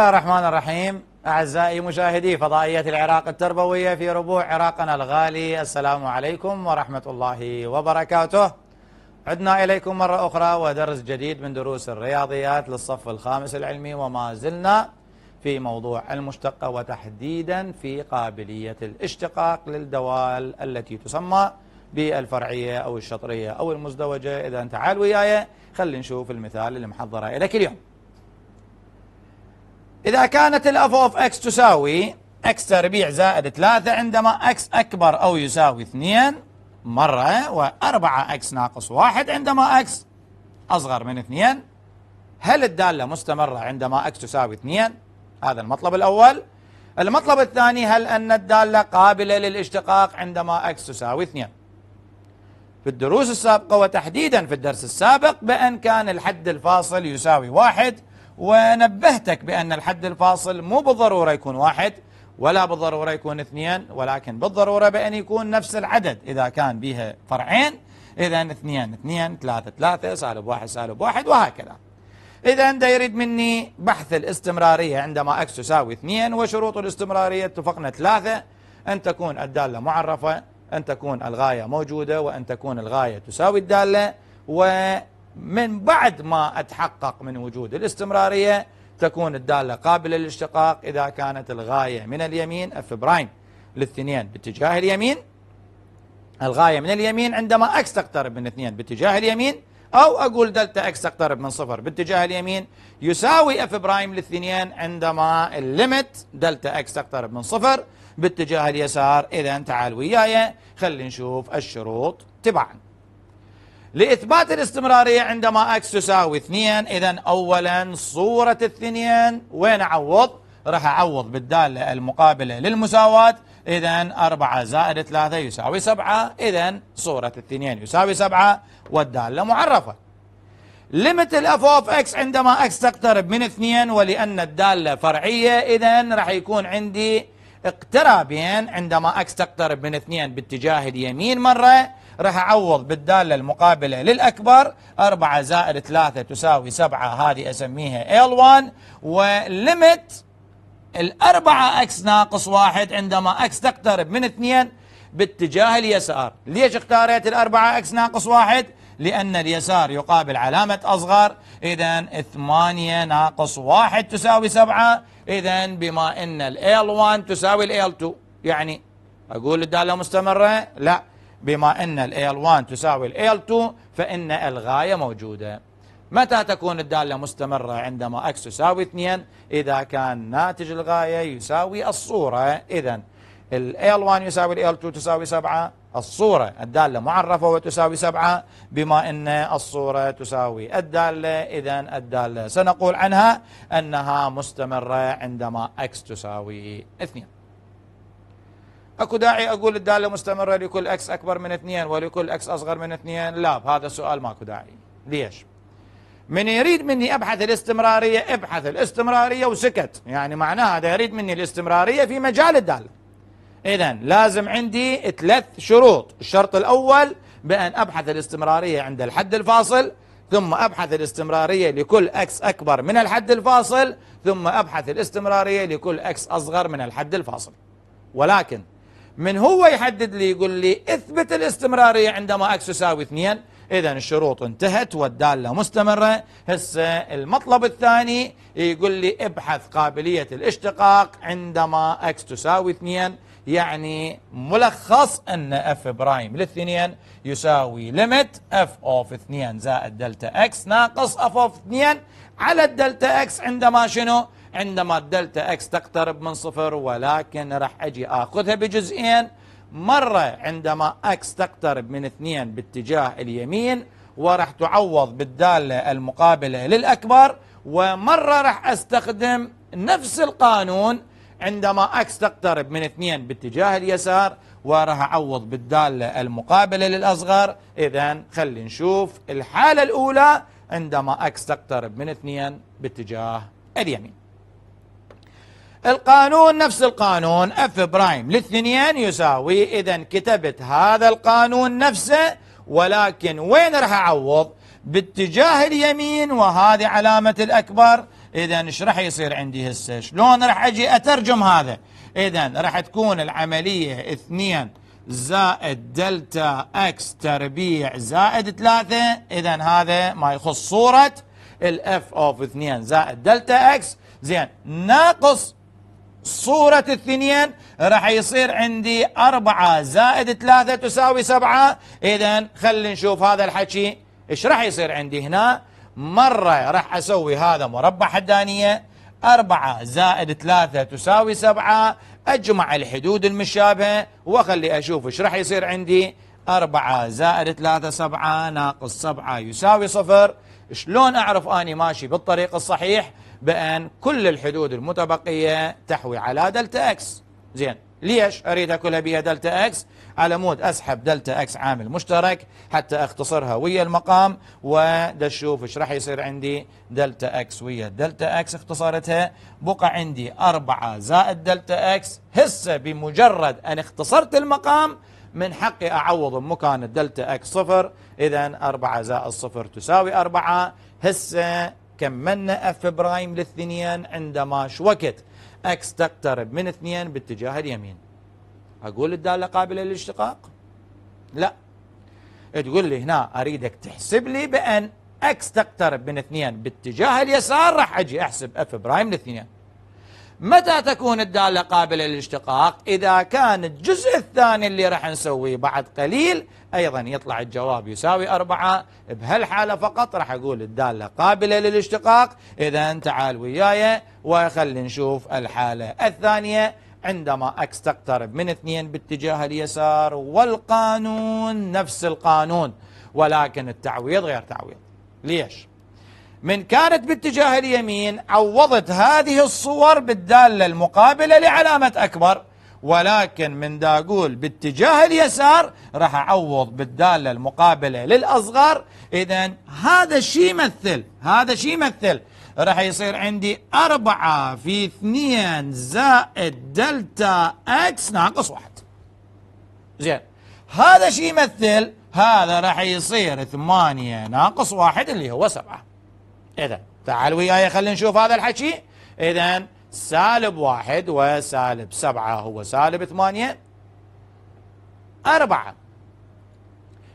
الله الرحمن الرحيم أعزائي مشاهدي فضائية العراق التربوية في ربوع عراقنا الغالي السلام عليكم ورحمة الله وبركاته عدنا إليكم مرة أخرى ودرس جديد من دروس الرياضيات للصف الخامس العلمي وما زلنا في موضوع المشتقة وتحديدا في قابلية الاشتقاق للدوال التي تسمى بالفرعية أو الشطرية أو المزدوجة إذا تعال وياي خلي نشوف المثال اللي محضره لك اليوم إذا كانت الأف أوف إكس تساوي إكس تربيع زائد 3 عندما إكس أكبر أو يساوي 2 مرة وأربعة إكس ناقص 1 عندما إكس أصغر من 2 هل الدالة مستمرة عندما إكس تساوي 2 هذا المطلب الأول المطلب الثاني هل أن الدالة قابلة للاشتقاق عندما إكس تساوي 2 في الدروس السابقة وتحديدا في الدرس السابق بأن كان الحد الفاصل يساوي واحد ونبهتك بأن الحد الفاصل مو بالضرورة يكون واحد ولا بالضرورة يكون اثنين ولكن بالضرورة بأن يكون نفس العدد إذا كان بها فرعين إذا اثنين اثنين ثلاثة ثلاثة سالب واحد سالب واحد وهكذا إذا أنت يريد مني بحث الاستمرارية عندما أكس تساوي اثنين وشروط الاستمرارية اتفقنا ثلاثة أن تكون الدالة معرفة أن تكون الغاية موجودة وأن تكون الغاية تساوي الدالة و من بعد ما أتحقق من وجود الاستمرارية تكون الدالة قابلة للاشتقاق إذا كانت الغاية من اليمين اف برايم للثنين باتجاه اليمين الغاية من اليمين عندما اكس تقترب من اثنين باتجاه اليمين أو أقول دلتا اكس تقترب من صفر باتجاه اليمين يساوي اف برايم للثنين عندما الليمت دلتا اكس تقترب من صفر باتجاه اليسار إذا تعال وياي خلينا نشوف الشروط تبعاً لإثبات الاستمرارية عندما X تساوي 2 إذا أولا صورة الثنين وين أعوض؟ راح أعوض بالدالة المقابلة للمساواة إذا 4 زائد 3 يساوي 7 إذا صورة الثنين يساوي 7 والدالة معرفة ليمت الاف اوف اكس عندما اكس تقترب من 2 ولأن الدالة فرعية إذا راح يكون عندي اقترابين عندما اكس تقترب من 2 باتجاه اليمين مرة راح أعوض بالدالة المقابلة للأكبر 4 زائد 3 تساوي 7 هذه أسميها L1 وليمت الأربعة أكس ناقص واحد عندما أكس تقترب من اثنين باتجاه اليسار ليش اختاريت الأربعة أكس ناقص واحد لأن اليسار يقابل علامة أصغر إذا ثمانية ناقص واحد تساوي سبعة إذا بما أن ال L1 تساوي ال L2 يعني أقول الدالة مستمرة لا بما أن ال 1 تساوي ال 2 فإن الغاية موجودة متى تكون الدالة مستمرة عندما X تساوي 2 إذا كان ناتج الغاية يساوي الصورة إذا ال 1 يساوي ال 2 تساوي 7 الصورة الدالة معرفة وتساوي 7 بما أن الصورة تساوي الدالة إذا الدالة سنقول عنها أنها مستمرة عندما X تساوي 2 اكو داعي اقول الداله مستمره لكل اكس اكبر من اثنين ولكل اكس اصغر من اثنين لا هذا سؤال ماكو داعي ليش؟ من يريد مني ابحث الاستمراريه ابحث الاستمراريه وسكت يعني معناها هذا يريد مني الاستمراريه في مجال الداله اذا لازم عندي ثلاث شروط الشرط الاول بان ابحث الاستمراريه عند الحد الفاصل ثم ابحث الاستمراريه لكل اكس اكبر من الحد الفاصل ثم ابحث الاستمراريه لكل اكس اصغر من الحد الفاصل ولكن من هو يحدد لي يقول لي اثبت الاستمرارية عندما اكس يساوي اثنين اذا الشروط انتهت والدالة مستمرة هسه المطلب الثاني يقول لي ابحث قابلية الاشتقاق عندما اكس تساوي اثنين يعني ملخص ان اف برايم للثنين يساوي ليمت اف اوف 2 زائد دلتا اكس ناقص اف اوف 2 على الدلتا اكس عندما شنو عندما الدلتا اكس تقترب من صفر ولكن راح اجي اخذها بجزئين مرة عندما اكس تقترب من اثنين باتجاه اليمين وراح تعوض بالدالة المقابلة للأكبر ومرة راح استخدم نفس القانون عندما اكس تقترب من اثنين باتجاه اليسار وراح اعوض بالدالة المقابلة للأصغر إذا خلي نشوف الحالة الأولى عندما اكس تقترب من اثنين باتجاه اليمين القانون نفس القانون اف برايم للاثنين يساوي اذا كتبت هذا القانون نفسه ولكن وين راح اعوض باتجاه اليمين وهذه علامة الاكبر اذا ايش راح يصير عندي هسه شلون راح اجي اترجم هذا اذا راح تكون العملية اثنين زائد دلتا اكس تربيع زائد ثلاثة اذا هذا ما يخص صورة الاف اوف 2 زائد دلتا اكس زين ناقص صورة الثنين راح يصير عندي أربعة زائد ثلاثة تساوي سبعة إذا خلي نشوف هذا الحكي إيش راح يصير عندي هنا مرة راح أسوي هذا مربع حدانية أربعة زائد ثلاثة تساوي سبعة أجمع الحدود المشابهة وخلي أشوف إيش راح يصير عندي أربعة زائد ثلاثة سبعة ناقص سبعة يساوي صفر شلون أعرف أني ماشي بالطريق الصحيح بأن كل الحدود المتبقية تحوي على دلتا اكس زين ليش أريد أكلها بها دلتا اكس على مود أسحب دلتا اكس عامل مشترك حتى أختصرها ويا المقام ودشوف إيش راح يصير عندي دلتا اكس ويا دلتا اكس اختصارتها بقى عندي 4 زائد دلتا اكس هسه بمجرد أن اختصرت المقام من حقي أعوض مكان الدلتا اكس صفر إذا 4 زائد صفر تساوي 4 هسه كملنا اف برايم للثنيان عندما شوكت اكس تقترب من اثنين باتجاه اليمين اقول الداله قابله للاشتقاق لا تقول لي هنا اريدك تحسب لي بان اكس تقترب من اثنين باتجاه اليسار راح اجي احسب اف برايم للثنيان متى تكون الدالة قابلة للاشتقاق إذا كان الجزء الثاني اللي راح نسويه بعد قليل أيضا يطلع الجواب يساوي أربعة بهالحالة فقط راح أقول الدالة قابلة للاشتقاق إذا تعال وياي وخلي نشوف الحالة الثانية عندما اكس تقترب من اثنين باتجاه اليسار والقانون نفس القانون ولكن التعويض غير تعويض ليش؟ من كانت باتجاه اليمين عوضت هذه الصور بالدالة المقابلة لعلامة أكبر ولكن من دا أقول باتجاه اليسار راح أعوض بالدالة المقابلة للأصغر إذا هذا الشيء يمثل هذا الشيء يمثل راح يصير عندي أربعة في اثنين زائد دلتا اكس ناقص واحد زين هذا شيء يمثل هذا راح يصير ثمانية ناقص واحد اللي هو سبعة إذا تعال وياي خلينا نشوف هذا الحكي إذا سالب واحد وسالب سبعة هو سالب ثمانية أربعة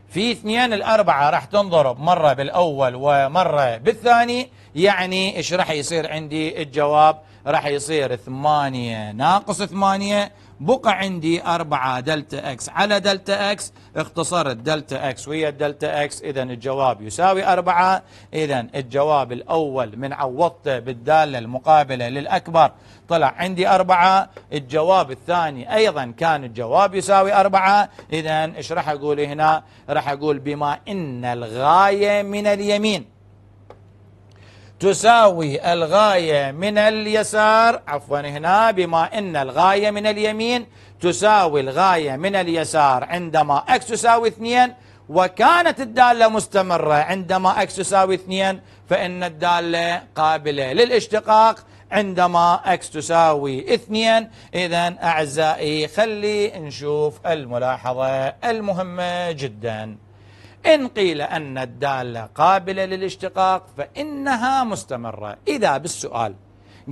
في اثنين الأربعة راح تنضرب مرة بالأول ومرة بالثاني يعني ايش راح يصير عندي الجواب راح يصير 8 ناقص 8 بقى عندي 4 دلتا اكس على دلتا اكس اختصرت دلتا اكس ويا دلتا اكس اذا الجواب يساوي 4 اذا الجواب الاول من عوضته بالداله المقابله للاكبر طلع عندي 4 الجواب الثاني ايضا كان الجواب يساوي 4 اذا ايش راح اقول هنا راح اقول بما ان الغايه من اليمين تساوي الغاية من اليسار عفوا هنا بما أن الغاية من اليمين تساوي الغاية من اليسار عندما أكس تساوي اثنين وكانت الدالة مستمرة عندما أكس تساوي اثنين فإن الدالة قابلة للاشتقاق عندما أكس تساوي اثنين إذا أعزائي خلي نشوف الملاحظة المهمة جداً إن قيل أن الدالة قابلة للاشتقاق فإنها مستمرة إذا بالسؤال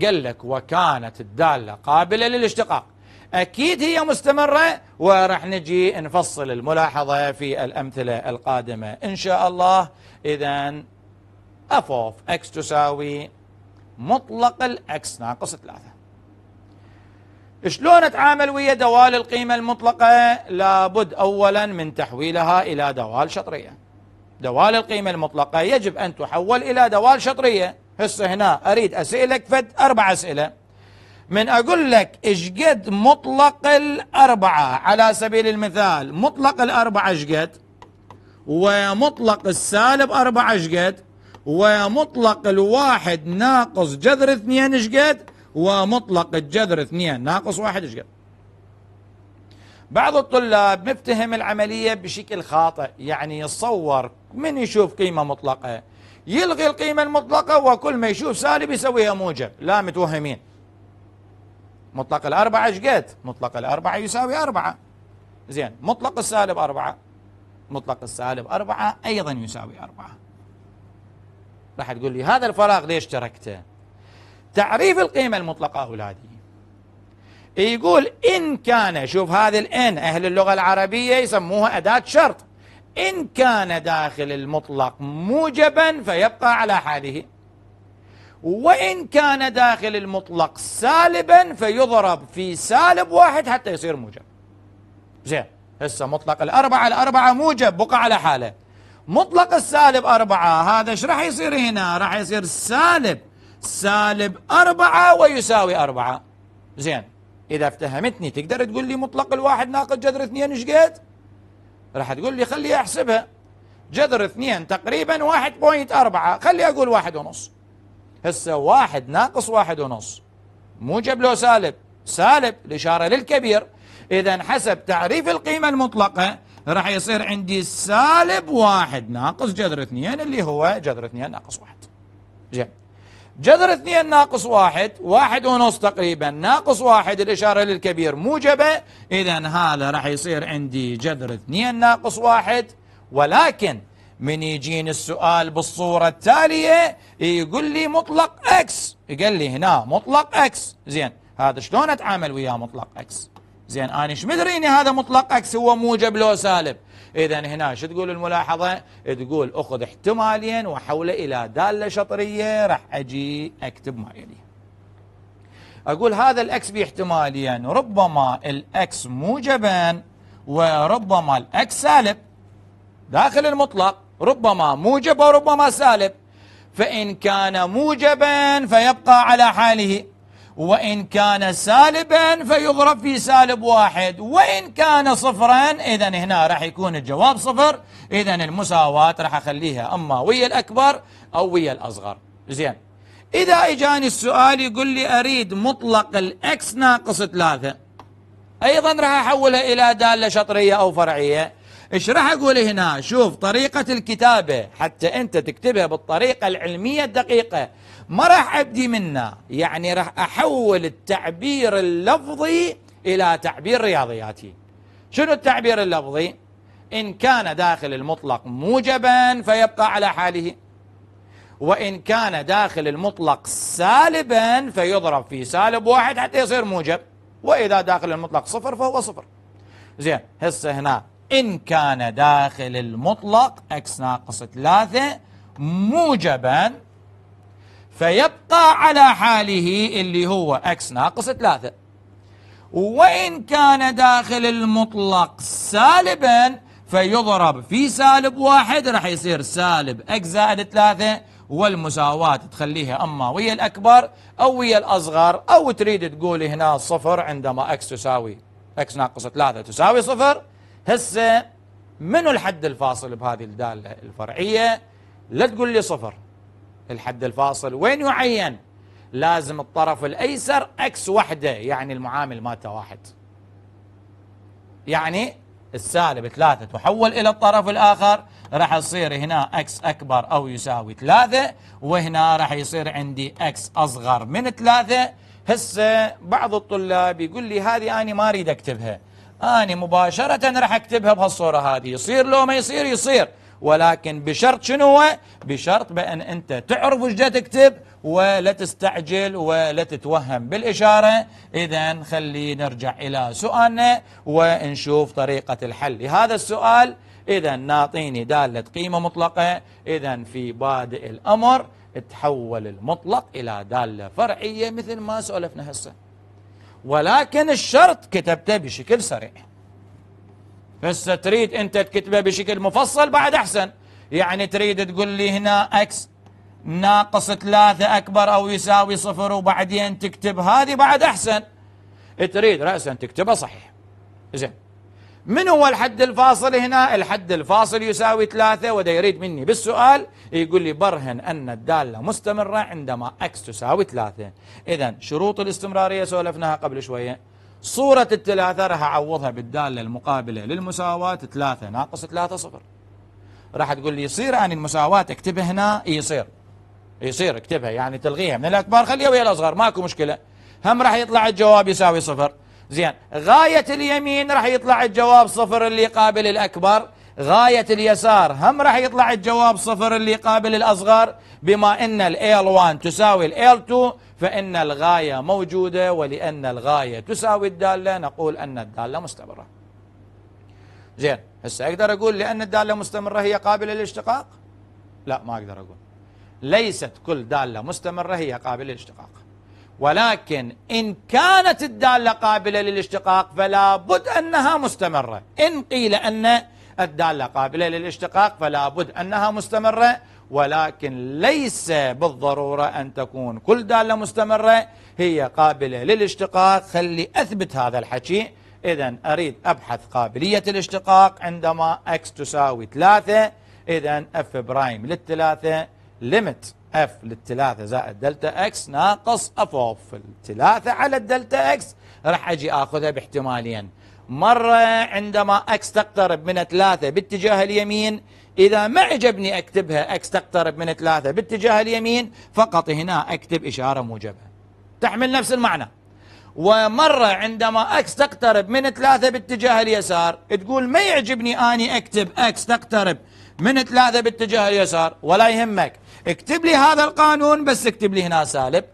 قال لك وكانت الدالة قابلة للاشتقاق أكيد هي مستمرة ورح نجي نفصل الملاحظة في الأمثلة القادمة إن شاء الله إذا أف أوف أكس تساوي مطلق الأكس ناقص ثلاثة شلون اتعامل ويا دوال القيمة المطلقة لابد اولا من تحويلها الى دوال شطرية دوال القيمة المطلقة يجب ان تحول الى دوال شطرية هسه هنا اريد اسألك فد اربع اسئلة من اقول لك اشقد مطلق الاربعة على سبيل المثال مطلق الاربعة اشقد ومطلق السالب أربعة اشقد ومطلق الواحد ناقص جذر اثنين اشقد ومطلق الجذر اثنين ناقص واحد ايش قد بعض الطلاب مفتهم العملية بشكل خاطئ يعني يتصور من يشوف قيمة مطلقة يلغي القيمة المطلقة وكل ما يشوف سالب يسويها موجب لا متوهمين مطلق الأربعة ايش قد مطلق الأربعة يساوي أربعة زين مطلق السالب أربعة مطلق السالب أربعة أيضا يساوي أربعة راح تقول لي هذا الفراغ ليش تركته تعريف القيمة المطلقة أولادي إيه يقول إن كان شوف هذه الإن أهل اللغة العربية يسموها أداة شرط إن كان داخل المطلق موجبا فيبقى على حاله وإن كان داخل المطلق سالبا فيضرب في سالب واحد حتى يصير موجب زين هسه مطلق الأربعة الأربعة موجب بقى على حاله مطلق السالب أربعة هذا ايش راح يصير هنا راح يصير سالب سالب أربعة ويساوي أربعة زين إذا افتهمتني تقدر تقول لي مطلق الواحد ناقص جذر اثنين ايش قد؟ راح تقول لي خلي أحسبها جذر اثنين تقريبا واحد بوينت أربعة خلي أقول واحد ونص هسه واحد ناقص واحد ونص موجب له سالب سالب الإشارة للكبير إذا حسب تعريف القيمة المطلقة راح يصير عندي سالب واحد ناقص جذر اثنين اللي هو جذر اثنين ناقص واحد زين جذر اثنين ناقص واحد واحد ونص تقريبا ناقص واحد الإشارة للكبير موجبة إذا هذا راح يصير عندي جذر اثنين ناقص واحد ولكن من يجين السؤال بالصورة التالية يقول لي مطلق اكس يقول لي هنا مطلق اكس زين هذا شلون اتعامل وياه مطلق اكس زين أنا اني هذا مطلق أكس هو موجب لو سالب إذا هنا شو تقول الملاحظة تقول أخذ احتمالين وحوله إلى دالة شطرية راح أجي أكتب ما يلي أقول هذا الأكس باحتمالين ربما الأكس موجبا وربما الأكس سالب داخل المطلق ربما موجب وربما سالب فإن كان موجبا فيبقى على حاله وإن كان سالبا فيضرب في سالب واحد وإن كان صفرا إذا هنا راح يكون الجواب صفر إذا المساواة راح أخليها أما ويا الأكبر أو ويا الأصغر زين إذا إجاني السؤال يقول لي أريد مطلق الأكس ناقص ثلاثة أيضا راح أحولها إلى دالة شطرية أو فرعية إيش راح أقول هنا شوف طريقة الكتابة حتى أنت تكتبها بالطريقة العلمية الدقيقة ما راح ابدي منه يعني راح احول التعبير اللفظي الى تعبير رياضياتي شنو التعبير اللفظي ان كان داخل المطلق موجبا فيبقى على حاله وان كان داخل المطلق سالبا فيضرب في سالب واحد حتى يصير موجب واذا داخل المطلق صفر فهو صفر زين هسه هنا إن كان داخل المطلق أكس ناقص ثلاثة موجبا فيبقى على حاله اللي هو اكس ناقص ثلاثة وإن كان داخل المطلق سالبا فيضرب في سالب واحد راح يصير سالب اكس زائد ثلاثة والمساواة تخليها أما ويا الأكبر أو ويا الأصغر أو تريد تقول هنا صفر عندما اكس تساوي اكس ناقص ثلاثة تساوي صفر هسه منو الحد الفاصل بهذه الدالة الفرعية لا تقول لي صفر الحد الفاصل وين يعين لازم الطرف الأيسر أكس وحدة يعني المعامل مالته واحد يعني السالب ثلاثة تحول إلى الطرف الآخر راح يصير هنا أكس أكبر أو يساوي ثلاثة وهنا راح يصير عندي أكس أصغر من ثلاثة هسه بعض الطلاب يقول لي هذه أنا ما أريد أكتبها أنا مباشرة راح أكتبها بهالصورة هذه يصير لو ما يصير يصير ولكن بشرط شنو هو بشرط بأن أنت تعرف وش تكتب ولا تستعجل ولا تتوهم بالإشارة إذا خلي نرجع إلى سؤالنا ونشوف طريقة الحل لهذا السؤال إذا نعطيني دالة قيمة مطلقة إذا في بادئ الأمر تحول المطلق إلى دالة فرعية مثل ما سولفنا هسه ولكن الشرط كتبته بشكل سريع هسه تريد انت تكتبه بشكل مفصل بعد احسن يعني تريد تقول لي هنا اكس ناقص ثلاثة أكبر أو يساوي صفر وبعدين تكتب هذه بعد أحسن تريد رأسا تكتبه صحيح زين من هو الحد الفاصل هنا الحد الفاصل يساوي ثلاثة وده يريد مني بالسؤال يقول لي برهن أن الدالة مستمرة عندما أكس تساوي ثلاثة إذا شروط الاستمرارية سولفناها قبل شوية صورة الثلاثة راح أعوضها بالدالة المقابلة للمساواة ثلاثة ناقص ثلاثة صفر راح تقول لي يصير عن المساواة اكتبها هنا يصير يصير اكتبها يعني تلغيها من الأكبر خليها ويا الأصغر ماكو مشكلة هم راح يطلع الجواب يساوي صفر زين غاية اليمين راح يطلع الجواب صفر اللي قابل الأكبر غاية اليسار هم راح يطلع الجواب صفر اللي قابل الأصغر بما أن ال 1 تساوي ال 2 فإن الغاية موجودة ولأن الغاية تساوي الدالة نقول أن الدالة مستمرة زين هسه أقدر أقول لأن الدالة مستمرة هي قابلة للاشتقاق لا ما أقدر أقول ليست كل دالة مستمرة هي قابلة للاشتقاق ولكن إن كانت الدالة قابلة للاشتقاق فلا بد أنها مستمرة إن قيل أن الدالة قابلة للاشتقاق فلا بد أنها مستمرة ولكن ليس بالضرورة أن تكون كل دالة مستمرة هي قابلة للاشتقاق خلي أثبت هذا الحكي إذا أريد أبحث قابلية الاشتقاق عندما x تساوي 3 إذا f برايم للثلاثة ليمت f للثلاثة زائد دلتا x ناقص f of الثلاثة على الدلتا x راح أجي أخذها باحتمالين مرة عندما اكس تقترب من ثلاثة باتجاه اليمين إذا ما عجبني أكتبها اكس تقترب من ثلاثة باتجاه اليمين فقط هنا أكتب إشارة موجبة تحمل نفس المعنى ومرة عندما اكس تقترب من ثلاثة باتجاه اليسار تقول ما يعجبني أني أكتب اكس تقترب من ثلاثة باتجاه اليسار ولا يهمك اكتب لي هذا القانون بس اكتب لي هنا سالب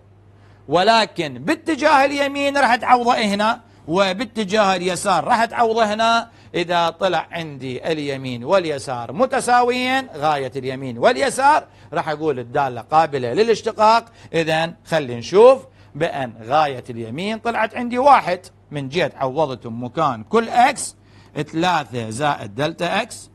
ولكن باتجاه اليمين راح تعوضه هنا وباتجاه اليسار راح تعوض هنا إذا طلع عندي اليمين واليسار متساويين غاية اليمين واليسار راح أقول الدالة قابلة للاشتقاق إذا خلي نشوف بأن غاية اليمين طلعت عندي واحد من جهة عوضت مكان كل اكس ثلاثة زائد دلتا اكس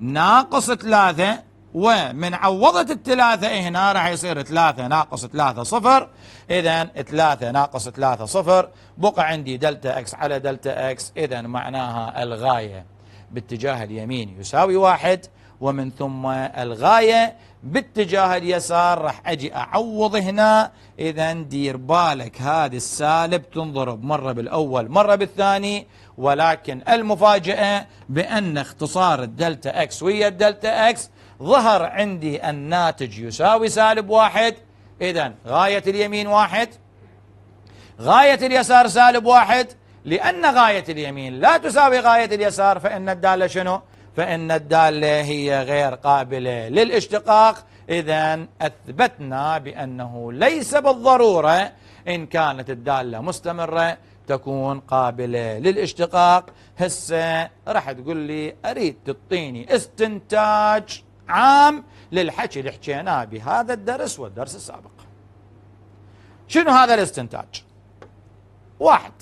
ناقص ثلاثة ومن عوضت الثلاثة هنا راح يصير ثلاثة ناقص ثلاثة صفر إذا ثلاثة ناقص ثلاثة صفر بقى عندي دلتا إكس على دلتا إكس إذا معناها الغاية باتجاه اليمين يساوي واحد ومن ثم الغاية باتجاه اليسار راح أجي أعوض هنا إذا دير بالك هذه السالب تنضرب مرة بالأول مرة بالثاني ولكن المفاجأة بأن اختصار الدلتا إكس ويا الدلتا إكس ظهر عندي الناتج يساوي سالب واحد إذا غاية اليمين واحد غاية اليسار سالب واحد لأن غاية اليمين لا تساوي غاية اليسار فإن الدالة شنو؟ فإن الدالة هي غير قابلة للاشتقاق إذا أثبتنا بأنه ليس بالضرورة إن كانت الدالة مستمرة تكون قابلة للاشتقاق هسه راح تقول لي أريد تعطيني استنتاج عام للحكي اللي حكيناه بهذا الدرس والدرس السابق شنو هذا الاستنتاج واحد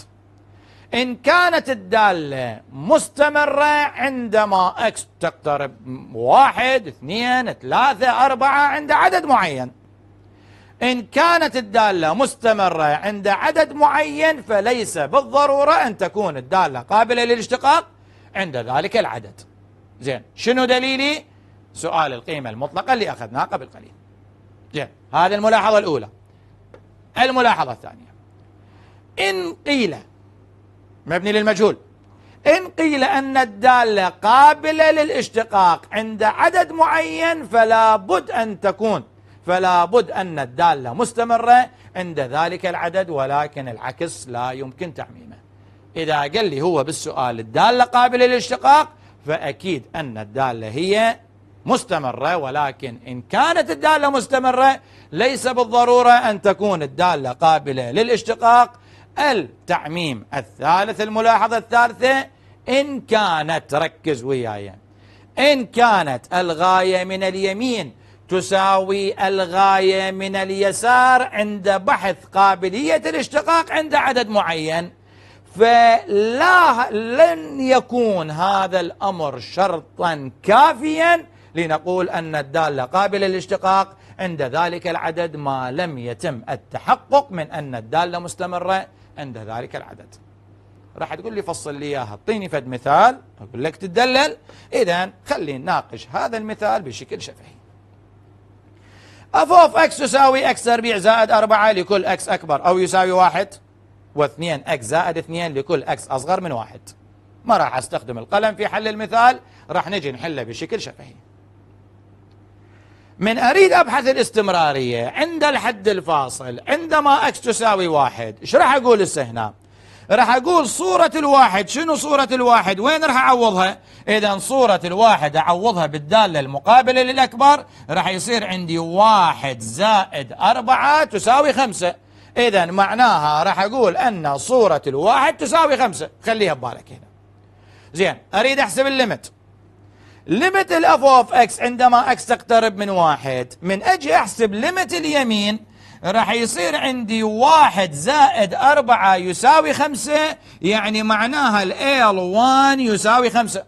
إن كانت الدالة مستمرة عندما اكس تقترب واحد اثنين ثلاثة أربعة عند عدد معين إن كانت الدالة مستمرة عند عدد معين فليس بالضرورة أن تكون الدالة قابلة للاشتقاق عند ذلك العدد زين شنو دليلي؟ سؤال القيمة المطلقة اللي أخذناه قبل قليل جيد هذه الملاحظة الأولى الملاحظة الثانية إن قيل مبني للمجهول إن قيل أن الدالة قابلة للاشتقاق عند عدد معين فلا بد أن تكون فلا بد أن الدالة مستمرة عند ذلك العدد ولكن العكس لا يمكن تعميمه إذا قال لي هو بالسؤال الدالة قابلة للاشتقاق فأكيد أن الدالة هي مستمرة ولكن إن كانت الدالة مستمرة ليس بالضرورة أن تكون الدالة قابلة للاشتقاق التعميم الثالث الملاحظة الثالثة إن كانت ركز وياي إن كانت الغاية من اليمين تساوي الغاية من اليسار عند بحث قابلية الاشتقاق عند عدد معين فلا لن يكون هذا الأمر شرطا كافيا لنقول أن الدالة قابلة للاشتقاق عند ذلك العدد ما لم يتم التحقق من أن الدالة مستمرة عند ذلك العدد راح تقول لي فصل لي اياها اعطيني فد مثال اقول لك تدلل اذا خلينا نناقش هذا المثال بشكل شفهي اف اوف اكس تساوي اكس تربيع زائد 4 لكل اكس اكبر او يساوي واحد واثنين اكس زائد اثنين لكل اكس اصغر من واحد ما راح استخدم القلم في حل المثال راح نجي نحله بشكل شفهي من أريد أبحث الاستمرارية عند الحد الفاصل عندما أكس تساوي واحد إيش راح أقول هسه هنا راح أقول صورة الواحد شنو صورة الواحد وين راح أعوضها إذا صورة الواحد أعوضها بالدالة المقابلة للأكبر راح يصير عندي واحد زائد أربعة تساوي خمسة إذا معناها راح أقول أن صورة الواحد تساوي خمسة خليها ببالك هنا زين أريد أحسب الليمت ليمت الاف اوف اكس عندما اكس تقترب من واحد من اجي احسب ليمت اليمين راح يصير عندي واحد زائد أربعة يساوي خمسة يعني معناها ال 1 يساوي خمسة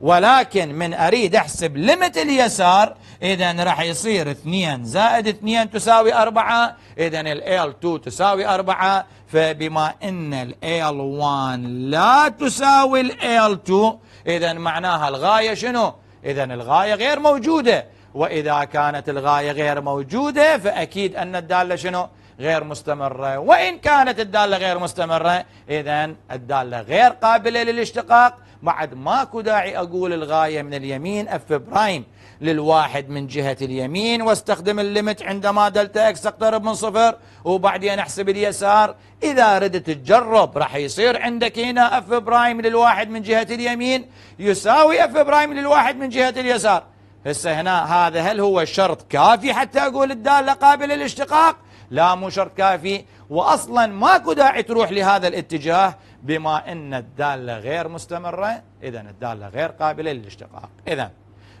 ولكن من أريد أحسب ليمت اليسار إذا راح يصير 2 زائد 2 تساوي 4 إذا ال 2 تساوي 4 فبما أن ال 1 لا تساوي ال 2 إذا معناها الغاية شنو؟ إذا الغاية غير موجودة وإذا كانت الغاية غير موجودة فأكيد أن الدالة شنو؟ غير مستمرة وإن كانت الدالة غير مستمرة إذا الدالة غير قابلة للاشتقاق بعد ماكو داعي أقول الغاية من اليمين اف برايم للواحد من جهة اليمين واستخدم الليمت عندما دلتا اكس تقترب من صفر وبعدين احسب اليسار إذا ردت تجرب راح يصير عندك هنا اف برايم للواحد من جهة اليمين يساوي اف برايم للواحد من جهة اليسار هسه هنا هذا هل هو شرط كافي حتى أقول الدالة قابلة للاشتقاق لا شرط كافي وأصلا ماكو داعي تروح لهذا الاتجاه بما أن الدالة غير مستمرة إذا الدالة غير قابلة للاشتقاق إذا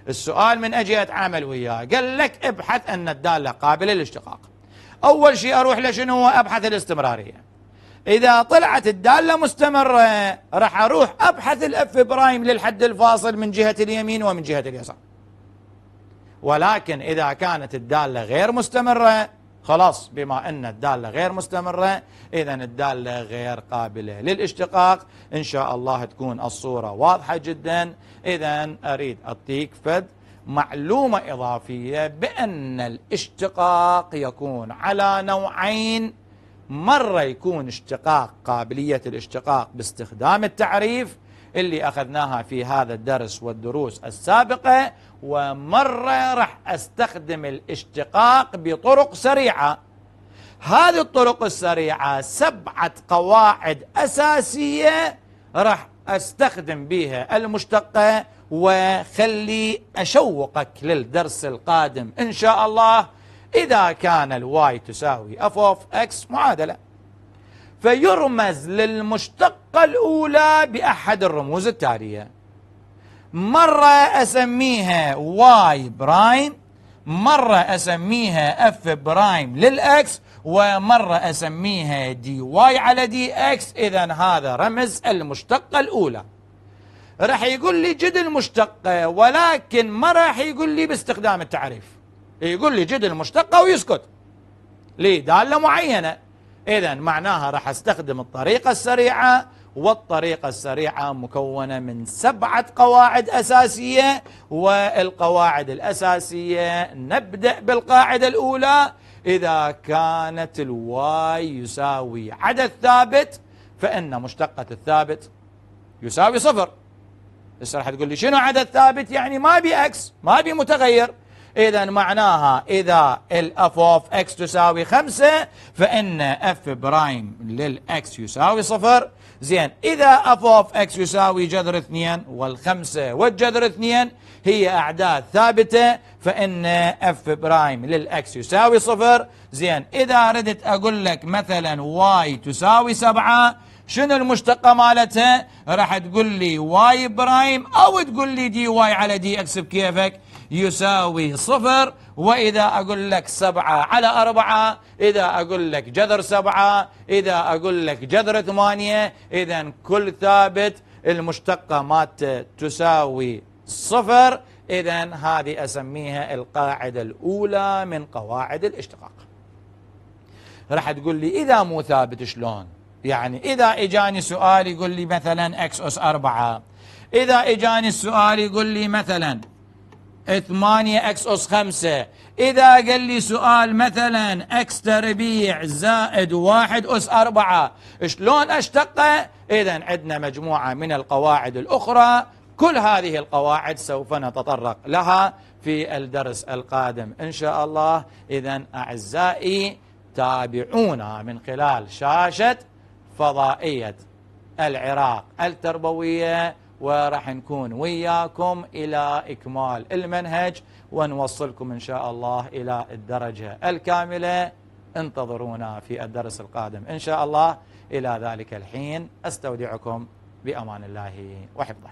السؤال من أجي أتعامل وياه قال لك ابحث أن الدالة قابلة للاشتقاق أول شيء أروح لشنو أبحث الاستمرارية إذا طلعت الدالة مستمرة راح أروح أبحث الأف برايم للحد الفاصل من جهة اليمين ومن جهة اليسار ولكن إذا كانت الدالة غير مستمرة خلاص بما أن الدالة غير مستمرة إذا الدالة غير قابلة للاشتقاق إن شاء الله تكون الصورة واضحة جدا إذا أريد أعطيك فد معلومة إضافية بأن الاشتقاق يكون على نوعين مرة يكون اشتقاق قابلية الاشتقاق باستخدام التعريف اللي أخذناها في هذا الدرس والدروس السابقة ومرة راح أستخدم الاشتقاق بطرق سريعة هذه الطرق السريعة سبعة قواعد أساسية راح أستخدم بها المشتقة وخلي أشوقك للدرس القادم إن شاء الله إذا كان الواي تساوي أف أوف أكس معادلة فيرمز للمشتقة الأولى بأحد الرموز التالية مرة أسميها واي برايم مرة أسميها اف برايم للأكس ومرة أسميها دي واي على دي أكس إذا هذا رمز المشتقة الأولى راح يقول لي جد المشتقة ولكن ما راح يقول لي باستخدام التعريف يقول لي جد المشتقة ويسكت لدالة معينة إذا معناها راح أستخدم الطريقة السريعة والطريقة السريعة مكونة من سبعة قواعد أساسية والقواعد الأساسية نبدأ بالقاعدة الأولى إذا كانت الواي يساوي عدد ثابت فإن مشتقة الثابت يساوي صفر بس راح تقول لي شنو عدد ثابت يعني ما بي اكس ما بي متغير اذا معناها اذا الاف اوف اكس تساوي خمسة فان اف برايم للاكس يساوي صفر زين إذا اف اوف اكس يساوي جذر اثنين والخمسة والجذر اثنين هي أعداد ثابتة فإن اف برايم للأكس يساوي صفر زين إذا ردت أقول لك مثلا واي تساوي سبعة شنو المشتقة مالتها راح تقول لي واي برايم أو تقول لي دي واي على دي اكس بكيفك يساوي صفر وإذا أقول لك سبعة على أربعة إذا أقول لك جذر سبعة إذا أقول لك جذر ثمانية إذا كل ثابت المشتقة مات تساوي صفر إذا هذه أسميها القاعدة الأولى من قواعد الاشتقاق راح تقول لي إذا مو ثابت شلون يعني إذا إجاني سؤال يقول لي مثلا أكس أس أربعة إذا إجاني السؤال يقول لي مثلا 8 اكس اس 5 اذا قال لي سؤال مثلا اكس تربيع زائد 1 اس 4 شلون اشتقه اذا عندنا مجموعه من القواعد الاخرى كل هذه القواعد سوف نتطرق لها في الدرس القادم ان شاء الله اذا اعزائي تابعونا من خلال شاشه فضائيه العراق التربويه وراح نكون وياكم إلى إكمال المنهج ونوصلكم إن شاء الله إلى الدرجة الكاملة انتظرونا في الدرس القادم إن شاء الله إلى ذلك الحين أستودعكم بأمان الله وحفظه